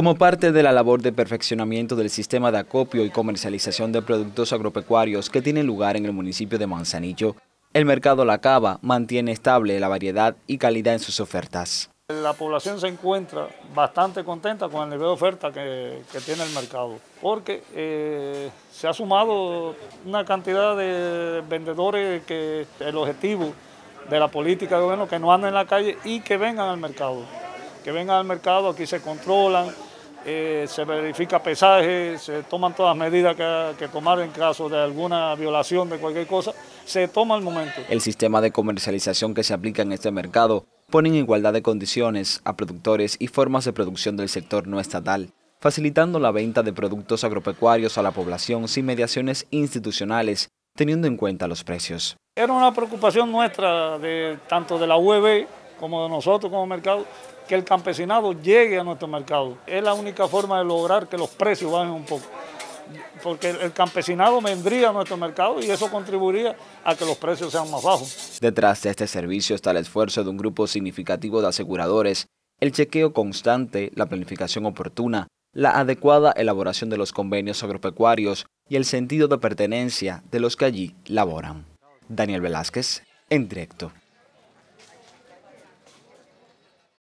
Como parte de la labor de perfeccionamiento del sistema de acopio y comercialización de productos agropecuarios que tiene lugar en el municipio de Manzanillo, el mercado La Cava mantiene estable la variedad y calidad en sus ofertas. La población se encuentra bastante contenta con el nivel de oferta que, tiene el mercado, porque eh, se ha sumado una cantidad de vendedores que el objetivo de la política de gobierno que no anden en la calle y que vengan al mercado. Que vengan al mercado, aquí se controlan, eh, se verifica pesaje, se toman todas las medidas que, que tomar en caso de alguna violación de cualquier cosa, se toma el momento. El sistema de comercialización que se aplica en este mercado pone en igualdad de condiciones a productores y formas de producción del sector no estatal, facilitando la venta de productos agropecuarios a la población sin mediaciones institucionales, teniendo en cuenta los precios. Era una preocupación nuestra, de, tanto de la UEB como de nosotros como mercado, que el campesinado llegue a nuestro mercado. Es la única forma de lograr que los precios bajen un poco. Porque el campesinado vendría a nuestro mercado y eso contribuiría a que los precios sean más bajos. Detrás de este servicio está el esfuerzo de un grupo significativo de aseguradores, el chequeo constante, la planificación oportuna, la adecuada elaboración de los convenios agropecuarios y el sentido de pertenencia de los que allí laboran. Daniel Velázquez, en directo.